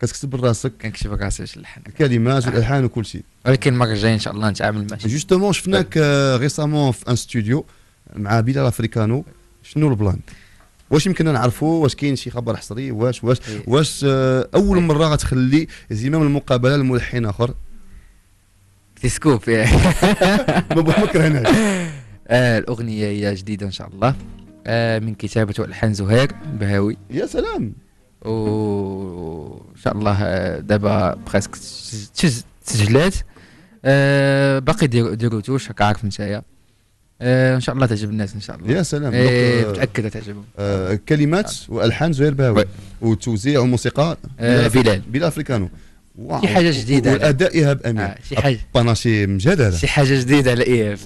كتكتب براسك كنكتب راسي نلحن الكلمات آه. والالحان وكل شيء ولكن المره الجايه ان شاء الله نتعامل مع جوستومون شفناك طيب. آه، ريسامون في ان ستوديو مع بلال افريكانو شنو البلان واش يمكننا نعرفوا واش كاين شي خبر حصري واش واش إيه. واش آه، اول إيه. مره غتخلي زمام المقابله لملحن اخر في سكوب إيه. ما بكرهناش الاغنيه هي جديده ان شاء الله من كتابه الحان زهير بهاوي يا سلام وان شاء الله آه، دابا بريسك تسجلات أه باقي ديروتوش هكا عارف نتايا آه، ان شاء الله تعجب الناس ان شاء الله يا سلام إيه، آه، متاكد أه تعجبهم أه كلمات والحان زهير بهاوي وتوزيع وموسيقى أه بلال بلال افريكانو شي حاجه جديده واداء ايهاب امين آه. شي حاجه باناشي مجدده شي حاجه جديده على ايهاب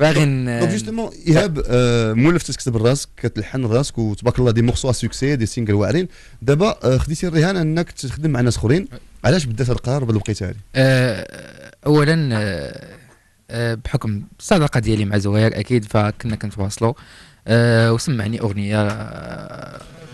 باغي دونك جوستومون ايهاب آه، مولف تكتب راسك كتلحن راسك وتبارك الله دي مورسو سوكسي دي سينجل واعرين دابا آه، خديتي الرهان انك تخدم مع ناس اخرين علاش بدات هذا القرار بهذا الوقيته هذه؟ آه، اولا بحكم الصداقه ديالي مع زهير اكيد فكنا كنتواصلوا وسمعني اغنيه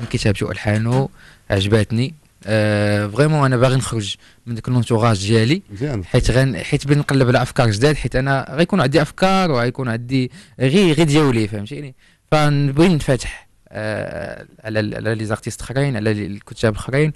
من كتاب جو الحانو عجباتني آه، فريمون انا باغي نخرج من ذاك لونتوراج ديالي حيت غن حيت نقلب على افكار جداد حيت انا غيكون عندي افكار وغيكون عندي غير غير ديولي فهمتيني فنبغي نفتح آه، على على لي زارتيست اخرين على الكتاب اخرين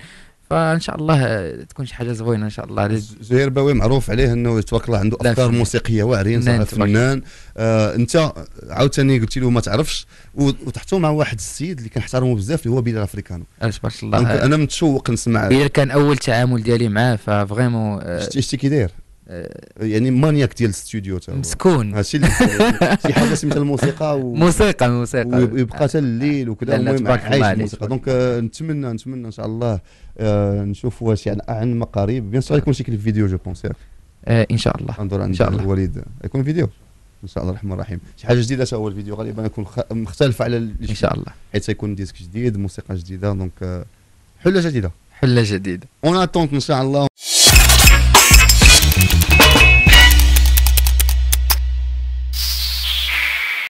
فان شاء الله تكون شي حاجه زوينه ان شاء الله زهير باوي معروف عليه انه تبارك الله عنده افكار موسيقيه واعرين صراحه فنان آه انت عاوتاني قلت له ما تعرفش وتحتو مع واحد السيد اللي كنحترمه بزاف اللي هو بيلال افريكانو آه، تبارك الله انا متشوق نسمع بيلال كان اول تعامل ديالي معاه ففريمون آه، شتي كي داير آه، يعني مانياك ديال الاستوديو تا مسكون هادشي آه، اللي شي حاجه سميتها الموسيقى و... موسيقى موسيقى ويبقى حتى الليل وكذا المهم عايش الموسيقى دونك آه، نتمنى نتمنى ان شاء الله نشوف واش يعني عن قريب بيان سور يكون شي كليب فيديو جو بونس ياك ان شاء الله انظر الله الوالد يكون فيديو ان شاء الله الرحمن الرحيم شي حاجه جديده هو الفيديو غالبا يكون مختلف على ان شاء الله حيت يكون ديسك جديد موسيقى جديده دونك حله جديده حله جديده اون اتونت ان شاء الله